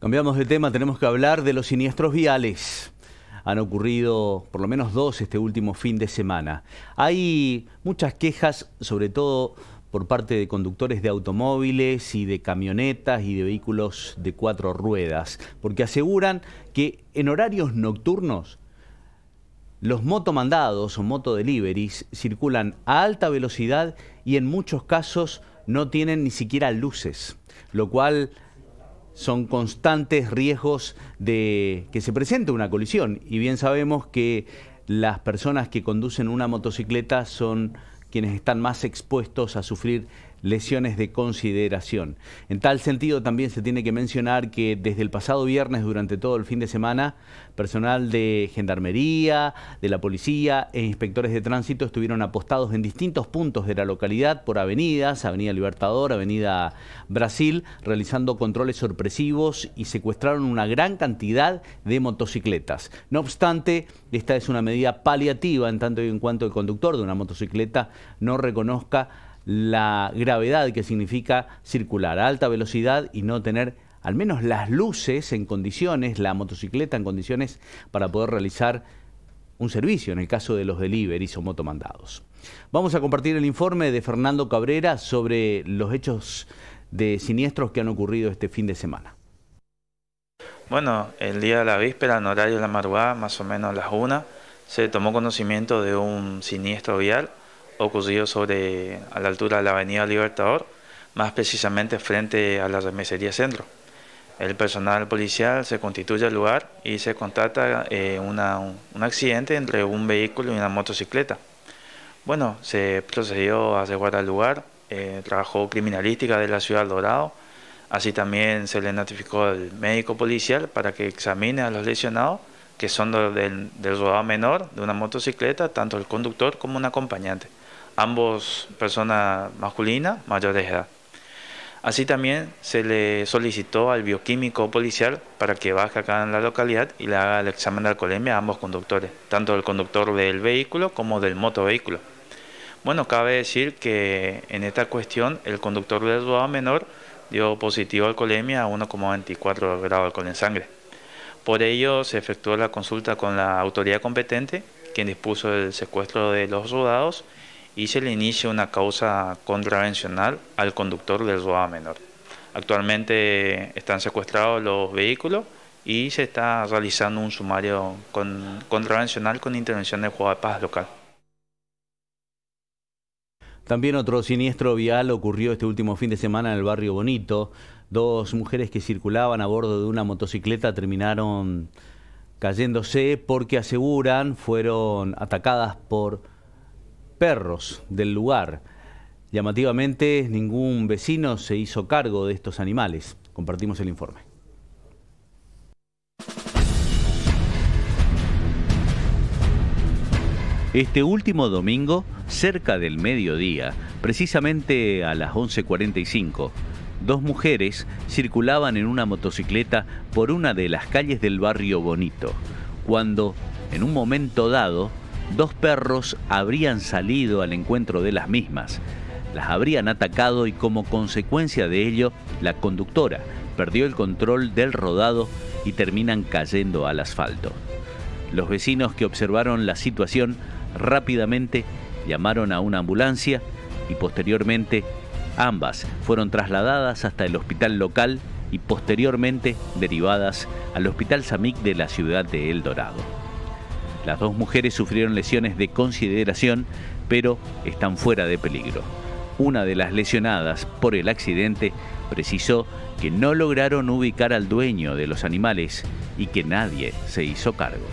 Cambiamos de tema, tenemos que hablar de los siniestros viales. Han ocurrido por lo menos dos este último fin de semana. Hay muchas quejas, sobre todo por parte de conductores de automóviles y de camionetas y de vehículos de cuatro ruedas, porque aseguran que en horarios nocturnos los motomandados o motodeliveries circulan a alta velocidad y en muchos casos no tienen ni siquiera luces, lo cual son constantes riesgos de que se presente una colisión. Y bien sabemos que las personas que conducen una motocicleta son quienes están más expuestos a sufrir lesiones de consideración. En tal sentido, también se tiene que mencionar que desde el pasado viernes, durante todo el fin de semana, personal de Gendarmería, de la policía e inspectores de tránsito estuvieron apostados en distintos puntos de la localidad por avenidas, Avenida Libertador, Avenida Brasil, realizando controles sorpresivos y secuestraron una gran cantidad de motocicletas. No obstante, esta es una medida paliativa en tanto y en cuanto el conductor de una motocicleta no reconozca la gravedad que significa circular a alta velocidad y no tener al menos las luces en condiciones, la motocicleta en condiciones para poder realizar un servicio en el caso de los deliveries o motomandados. Vamos a compartir el informe de Fernando Cabrera sobre los hechos de siniestros que han ocurrido este fin de semana. Bueno, el día de la víspera, en horario de la madrugada, más o menos a las una... se tomó conocimiento de un siniestro vial ocurrió sobre a la altura de la Avenida Libertador, más precisamente frente a la remesería Centro. El personal policial se constituye al lugar y se contrata eh, un accidente entre un vehículo y una motocicleta. Bueno, se procedió a asegurar el lugar, eh, trabajó criminalística de la ciudad Dorado, así también se le notificó al médico policial para que examine a los lesionados que son del, del rodado menor de una motocicleta, tanto el conductor como un acompañante ambos personas masculinas mayores de edad. Así también se le solicitó al bioquímico policial para que baje acá en la localidad y le haga el examen de alcoholemia a ambos conductores, tanto del conductor del vehículo como del motovehículo. Bueno, cabe decir que en esta cuestión el conductor del rodado menor dio positivo alcoholemia a 1,24 grados de alcohol en sangre. Por ello se efectuó la consulta con la autoridad competente, quien dispuso el secuestro de los rodados y se le inicia una causa contravencional al conductor del robo menor. Actualmente están secuestrados los vehículos y se está realizando un sumario contravencional con intervención del Juez de paz local. También otro siniestro vial ocurrió este último fin de semana en el barrio Bonito. Dos mujeres que circulaban a bordo de una motocicleta terminaron cayéndose porque aseguran fueron atacadas por perros del lugar. Llamativamente, ningún vecino se hizo cargo de estos animales. Compartimos el informe. Este último domingo, cerca del mediodía, precisamente a las 11.45, dos mujeres circulaban en una motocicleta por una de las calles del barrio Bonito, cuando, en un momento dado, dos perros habrían salido al encuentro de las mismas. Las habrían atacado y como consecuencia de ello, la conductora perdió el control del rodado y terminan cayendo al asfalto. Los vecinos que observaron la situación rápidamente llamaron a una ambulancia y posteriormente ambas fueron trasladadas hasta el hospital local y posteriormente derivadas al Hospital Samic de la ciudad de El Dorado. Las dos mujeres sufrieron lesiones de consideración, pero están fuera de peligro. Una de las lesionadas por el accidente precisó que no lograron ubicar al dueño de los animales y que nadie se hizo cargo.